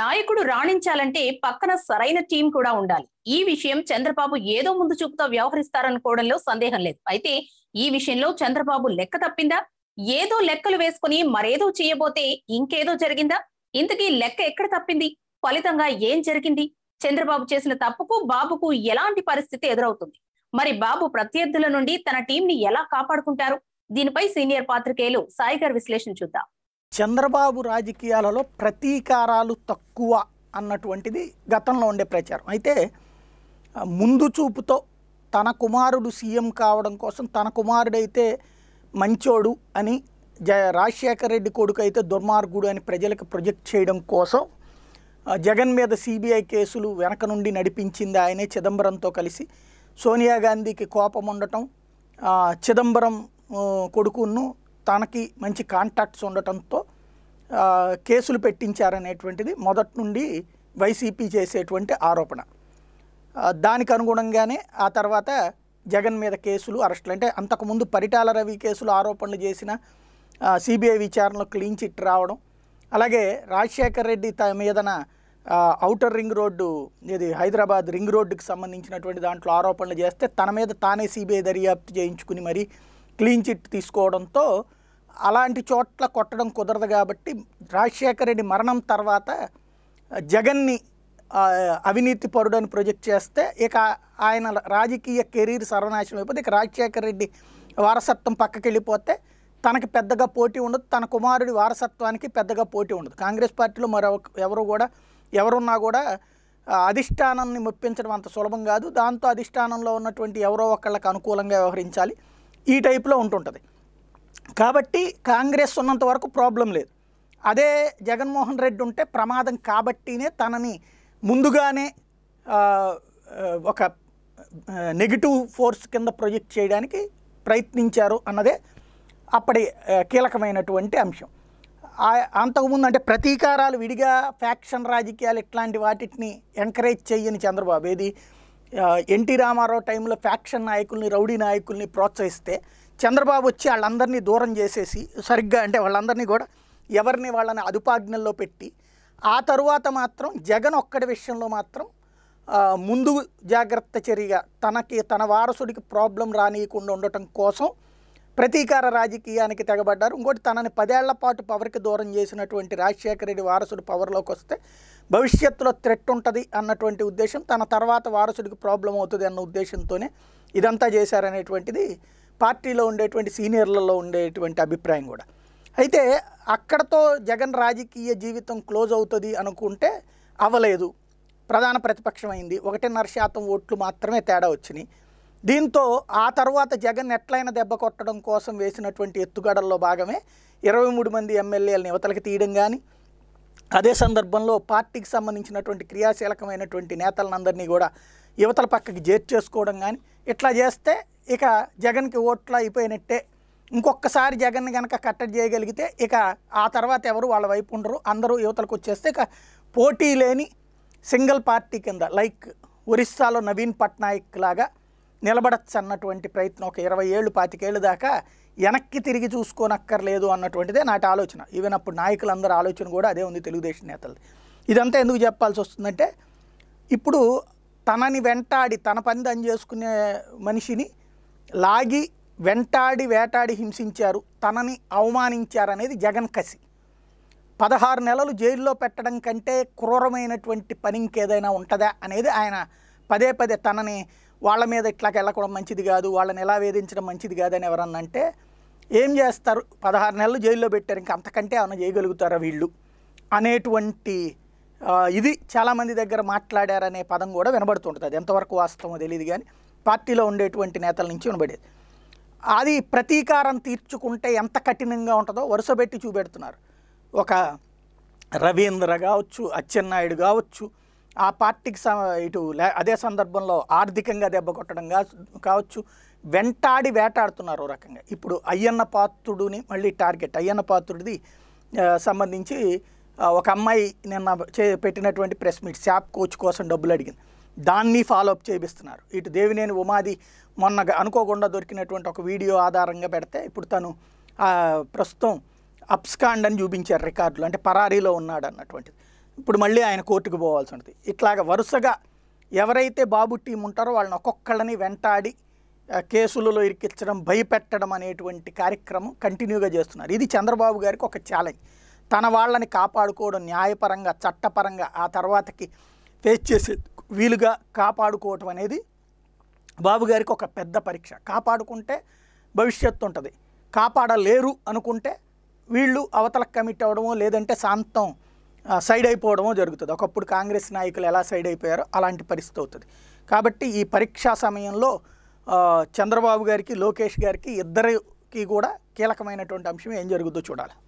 నాయకుడు రాణించాలంటే పక్కన సరైన టీం కూడా ఉండాలి ఈ విషయం చంద్రబాబు ఏదో ముందు చూపుతో వ్యవహరిస్తారనుకోవడంలో సందేహం లేదు అయితే ఈ విషయంలో చంద్రబాబు లెక్క తప్పిందా ఏదో లెక్కలు వేసుకుని మరేదో చేయబోతే ఇంకేదో జరిగిందా ఇంతకీ లెక్క ఎక్కడ తప్పింది ఫలితంగా ఏం జరిగింది చంద్రబాబు చేసిన తప్పుకు బాబుకు ఎలాంటి పరిస్థితి ఎదురవుతుంది మరి బాబు ప్రత్యర్థుల నుండి తన టీంని ఎలా కాపాడుకుంటారు దీనిపై సీనియర్ పాత్రికేయులు సాయిగర్ విశ్లేషణ చూద్దాం చంద్రబాబు రాజకీయాలలో ప్రతీకారాలు తక్కువ అన్నటువంటిది గతంలో ఉండే ప్రచారం అయితే ముందు చూపుతో తన కుమారుడు సీఎం కావడం కోసం తన కుమారుడైతే మంచోడు అని జ రాజశేఖర రెడ్డి కొడుకు అయితే దుర్మార్గుడు అని ప్రజలకు ప్రొజెక్ట్ చేయడం కోసం జగన్ మీద సిబిఐ కేసులు వెనక నుండి నడిపించింది ఆయనే చిదంబరంతో కలిసి సోనియా గాంధీకి కోపం ఉండటం చిదంబరం కొడుకును తనకి మంచి కాంటాక్ట్స్ ఉండటంతో కేసులు పెట్టించారనేటువంటిది మొదటి నుండి వైసీపీ చేసేటువంటి ఆరోపణ దానికి అనుగుణంగానే ఆ తర్వాత జగన్ మీద కేసులు అరెస్టులు అంటే అంతకుముందు పరిటాల రవి కేసులు ఆరోపణలు చేసిన సిబిఐ విచారణలో క్లీన్ చిట్ రావడం అలాగే రాజశేఖర్ రెడ్డి మీదన అవుటర్ రింగ్ రోడ్డు ఇది హైదరాబాద్ రింగ్ రోడ్డుకి సంబంధించినటువంటి దాంట్లో ఆరోపణలు చేస్తే తన మీద తానే సిబిఐ దర్యాప్తు చేయించుకుని మరి క్లీన్ చిట్ తీసుకోవడంతో అలాంటి చోట్ల కొట్టడం కుదరదు కాబట్టి రాజశేఖర రెడ్డి మరణం తర్వాత జగన్ని అవినీతి పరుడని ప్రొజెక్ట్ చేస్తే ఇక ఆయన రాజకీయ కెరీర్ సర్వనాశనం అయిపోతే ఇక రాజశేఖర రెడ్డి వారసత్వం పక్కకి వెళ్ళిపోతే తనకి పెద్దగా పోటీ ఉండదు తన కుమారుడి వారసత్వానికి పెద్దగా పోటీ ఉండదు కాంగ్రెస్ పార్టీలో మరో ఎవరు కూడా ఎవరున్నా కూడా అధిష్టానాన్ని మెప్పించడం అంత సులభం కాదు దాంతో అధిష్టానంలో ఉన్నటువంటి ఎవరో ఒకళ్ళకి అనుకూలంగా వ్యవహరించాలి ఈ టైప్లో ఉంటుంటుంది కాబట్టి కాంగ్రెస్ ఉన్నంత వరకు ప్రాబ్లం లేదు అదే జగన్మోహన్ రెడ్డి ఉంటే ప్రమాదం కాబట్టినే తనని ముందుగానే ఒక నెగిటివ్ ఫోర్స్ కింద ప్రొజెక్ట్ చేయడానికి ప్రయత్నించారు అన్నదే అప్పటి కీలకమైనటువంటి అంశం అంతకుముందు అంటే ప్రతీకారాలు విడిగా ఫ్యాక్షన్ రాజకీయాలు ఇట్లాంటి వాటిని ఎంకరేజ్ చేయని చంద్రబాబు ఏది ఎన్టీ రామారావు టైంలో ఫ్యాక్షన్ నాయకుల్ని రౌడీ నాయకుల్ని ప్రోత్సహిస్తే చంద్రబాబు వచ్చి వాళ్ళందరినీ దూరం చేసేసి సరిగ్గా అంటే వాళ్ళందరినీ కూడా ఎవరిని వాళ్ళని అదుపాజ్ఞల్లో పెట్టి ఆ తరువాత మాత్రం జగన్ ఒక్కడి విషయంలో మాత్రం ముందు జాగ్రత్త చర్యగా తనకి తన వారసుడికి ప్రాబ్లం రానియకుండా ఉండటం కోసం ప్రతీకార రాజకీయానికి తెగబడ్డారు ఇంకోటి తనని పదేళ్ల పాటు పవర్కి దూరం చేసినటువంటి రాజశేఖర రెడ్డి వారసుడు పవర్లోకి వస్తే భవిష్యత్తులో థ్రెట్ ఉంటుంది అన్నటువంటి ఉద్దేశం తన తర్వాత వారసుడికి ప్రాబ్లం అవుతుంది అన్న ఉద్దేశంతోనే ఇదంతా చేశారనేటువంటిది పార్టీలో ఉండేటువంటి సీనియర్లలో ఉండేటువంటి అభిప్రాయం కూడా అయితే అక్కడతో జగన్ రాజకీయ జీవితం క్లోజ్ అవుతుంది అనుకుంటే అవ్వలేదు ప్రధాన ప్రతిపక్షమైంది ఒకటిన్నర శాతం ఓట్లు మాత్రమే తేడా వచ్చినాయి దీంతో ఆ తర్వాత జగన్ ఎట్లయినా దెబ్బ కొట్టడం కోసం వేసినటువంటి ఎత్తుగడల్లో భాగమే ఇరవై మూడు మంది ఎమ్మెల్యేలని యువతలకు తీయడం కానీ అదే సందర్భంలో పార్టీకి సంబంధించినటువంటి క్రియాశీలకమైనటువంటి నేతలందరినీ కూడా యువతల పక్కకి చేర్చేసుకోవడం కానీ ఇట్లా చేస్తే ఇక జగన్కి ఓట్లు అయిపోయినట్టే ఇంకొకసారి జగన్ కనుక కట్టడి చేయగలిగితే ఇక ఆ తర్వాత ఎవరు వాళ్ళ వైపు ఉండరు అందరూ యువతలకు వచ్చేస్తే ఇక పోటీ లేని సింగిల్ పార్టీ కింద లైక్ ఒరిస్సాలో నవీన్ పట్నాయక్ లాగా నిలబడచ్చు అన్నటువంటి ప్రయత్నం ఒక ఇరవై ఏళ్ళు పాతికేళ్ళు దాకా వెనక్కి తిరిగి చూసుకోనక్కర్లేదు అన్నటువంటిదే నాటి ఆలోచన ఈవెన్ అప్పుడు నాయకులందరి ఆలోచన కూడా అదే ఉంది తెలుగుదేశం నేతలది ఇదంతా ఎందుకు చెప్పాల్సి వస్తుందంటే ఇప్పుడు తనని వెంటాడి తన పని దని చేసుకునే మనిషిని లాగి వెంటాడి వేటాడి హింసించారు తనని అవమానించారనేది జగన్ కసి పదహారు నెలలు జైల్లో పెట్టడం కంటే క్రూరమైనటువంటి పని ఇంకేదైనా ఉంటుందా అనేది ఆయన పదే పదే తనని వాళ్ళ మీద ఇట్లాగ వెళ్ళకూడదు మంచిది కాదు వాళ్ళని ఎలా వేధించడం మంచిది కాదని ఎవరన్నా అంటే ఏం చేస్తారు పదహారు నెలలు జైల్లో పెట్టారు ఇంకా అంతకంటే ఏమైనా చేయగలుగుతారా వీళ్ళు అనేటువంటి ఇది చాలామంది దగ్గర మాట్లాడారనే పదం కూడా వినబడుతుంటుంది ఎంతవరకు వాస్తవమో తెలియదు కానీ పార్టీలో ఉండేటువంటి నేతల నుంచి వినబడేది అది ప్రతీకారం తీర్చుకుంటే ఎంత కఠినంగా ఉంటుందో వరుసబెట్టి చూపెడుతున్నారు ఒక రవీంద్ర కావచ్చు అచ్చెన్నాయుడు కావచ్చు ఆ పార్టీకి ఇటు అదే సందర్భంలో ఆర్థికంగా దెబ్బ కొట్టడం కావచ్చు వెంటాడి వేటాడుతున్నారు ఓ రకంగా ఇప్పుడు అయ్యన్న పాత్రుడుని మళ్ళీ టార్గెట్ అయ్యన్న పాత్రుడిది సంబంధించి ఒక అమ్మాయి నిన్న చే పెట్టినటువంటి ప్రెస్ మీట్ శాప్ కోచ్ కోసం డబ్బులు అడిగింది దాన్ని ఫాలోఅప్ చేపిస్తున్నారు ఇటు దేవినేని ఉమాది మొన్న అనుకోకుండా దొరికినటువంటి ఒక వీడియో ఆధారంగా పెడితే ఇప్పుడు తను ప్రస్తుతం అప్స్కాండ్ అని చూపించారు రికార్డులు అంటే పరారీలో ఉన్నాడు అన్నటువంటిది ఇప్పుడు మళ్ళీ ఆయన కోర్టుకు పోవాల్సి ఉంటుంది ఇట్లాగ వరుసగా ఎవరైతే బాబు టీం ఉంటారో వాళ్ళని ఒక్కొక్కళ్ళని వెంటాడి కేసులలో ఇరికించడం భయపెట్టడం అనేటువంటి కార్యక్రమం కంటిన్యూగా చేస్తున్నారు ఇది చంద్రబాబు గారికి ఒక ఛాలెంజ్ తన వాళ్ళని కాపాడుకోవడం న్యాయపరంగా చట్టపరంగా ఆ తర్వాతకి ఫేస్ చేసే వీలుగా కాపాడుకోవటం అనేది బాబుగారికి ఒక పెద్ద పరీక్ష కాపాడుకుంటే భవిష్యత్తు ఉంటుంది కాపాడలేరు అనుకుంటే వీళ్ళు అవతలకు కమిట్ అవ్వడమో లేదంటే శాంతం సైడ్ అయిపోవడమో జరుగుతుంది ఒకప్పుడు కాంగ్రెస్ నాయకులు ఎలా సైడ్ అయిపోయారో అలాంటి పరిస్థితి అవుతుంది కాబట్టి ఈ పరీక్షా సమయంలో చంద్రబాబు గారికి లోకేష్ గారికి ఇద్దరికి కూడా కీలకమైనటువంటి అంశం ఏం జరుగుతుందో చూడాలి